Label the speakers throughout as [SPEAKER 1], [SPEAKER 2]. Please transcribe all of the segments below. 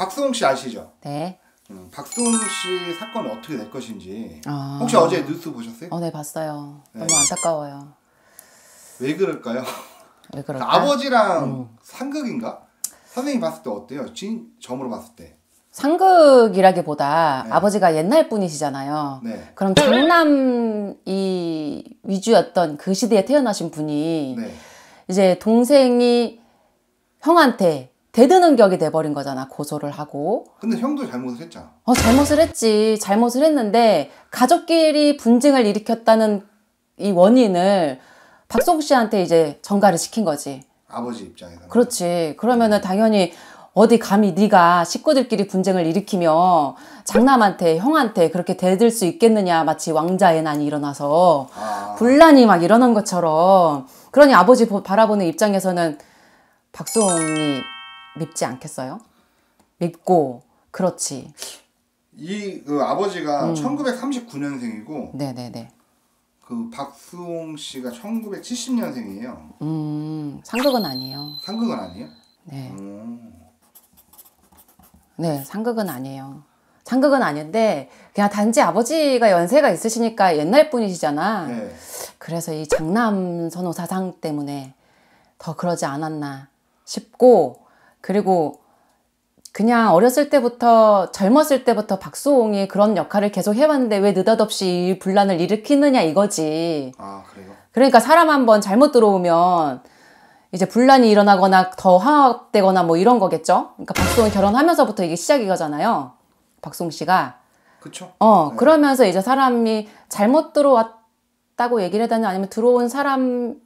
[SPEAKER 1] 박수홍 씨 아시죠? 네. 음, 박수홍 씨 사건이 어떻게 될 것인지 아... 혹시 어제 뉴스 보셨어요? 어,
[SPEAKER 2] 네 봤어요. 네. 너무 안타까워요.
[SPEAKER 1] 왜 그럴까요? 왜 그럴까? 아버지랑 음. 상극인가? 선생님 봤을 때 어때요? 진 점으로 봤을 때.
[SPEAKER 2] 상극이라기보다 네. 아버지가 옛날 분이시잖아요. 네. 그럼 장남이 위주였던 그 시대에 태어나신 분이 네. 이제 동생이 형한테 대드는 격이 돼버린 거잖아 고소를 하고
[SPEAKER 1] 근데 형도 잘못을 했잖아
[SPEAKER 2] 어 잘못을 했지 잘못을 했는데 가족끼리 분쟁을 일으켰다는 이 원인을 박성 씨한테 이제 전가를 시킨 거지
[SPEAKER 1] 아버지 입장에서
[SPEAKER 2] 그렇지 그러면은 당연히 어디 감히 네가 식구들끼리 분쟁을 일으키며 장남한테 형한테 그렇게 대들 수 있겠느냐 마치 왕자의 난이 일어나서 아... 분란이 막 일어난 것처럼 그러니 아버지 바라보는 입장에서는 박수홍이 밉지 않겠어요? 밉고 그렇지.
[SPEAKER 1] 이 그 아버지가 음. 1939년생이고 네네네. 그 박수홍 씨가 1970년생이에요.
[SPEAKER 2] 음 상극은 아니에요.
[SPEAKER 1] 상극은 아니에요? 네. 음.
[SPEAKER 2] 네 상극은 아니에요. 상극은 아닌데 그냥 단지 아버지가 연세가 있으시니까 옛날 분이시잖아. 네. 그래서 이 장남 선호 사상 때문에 더 그러지 않았나 싶고 그리고 그냥 어렸을 때부터 젊었을 때부터 박수홍이 그런 역할을 계속 해왔는데 왜 느닷없이 이 분란을 일으키느냐 이거지. 아 그래요? 그러니까 사람 한 번 잘못 들어오면 이제 분란이 일어나거나 더 화합되거나 뭐 이런 거겠죠. 그러니까 박수홍 결혼하면서부터 이게 시작이 거잖아요. 박수홍 씨가. 그렇죠. 어 네. 그러면서 이제 사람이 잘못 들어왔다고 얘기를 했다니 아니면 들어온 사람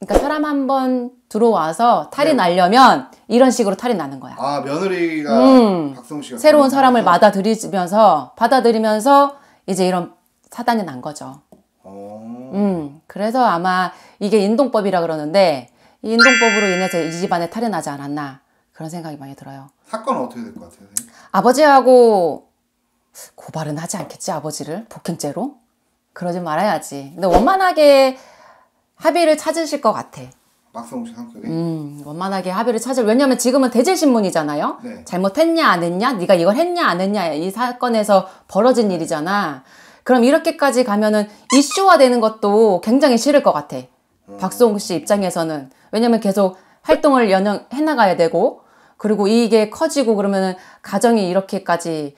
[SPEAKER 2] 그러니까 사람 한 번 들어와서 탈이 네. 나려면 이런 식으로 탈이 나는 거야.
[SPEAKER 1] 아 며느리가 음, 박성 씨가 새로운
[SPEAKER 2] 사람을 받아들이면서 받아들이면서 이제 이런 사단이 난 거죠.
[SPEAKER 1] 오. 어. 음
[SPEAKER 2] 그래서 아마 이게 인동법이라 그러는데 이 인동법으로 인해서 이 집안에 탈이 나지 않았나 그런 생각이 많이 들어요.
[SPEAKER 1] 사건은 어떻게 될 것 같아요? 선생님?
[SPEAKER 2] 아버지하고 고발은 하지 않겠지 아버지를 폭행죄로 그러지 말아야지. 근데 원만하게 합의를 찾으실 것 같아. 박성웅 씨성 음, 원만하게 합의를 찾을. 왜냐면 지금은 대질신문이잖아요. 네. 잘못했냐 안 했냐, 네가 이걸 했냐 안 했냐 이 사건에서 벌어진 일이잖아. 그럼 이렇게까지 가면은 이슈화되는 것도 굉장히 싫을 것 같아. 음. 박성웅 씨 입장에서는 왜냐면 계속 활동을 연영 해나가야 되고 그리고 이게 커지고 그러면은 가정이 이렇게까지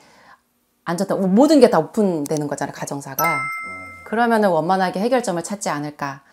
[SPEAKER 2] 안 좋다. 모든 게 다 오픈되는 거잖아 가정사가. 음. 그러면은 원만하게 해결점을 찾지 않을까.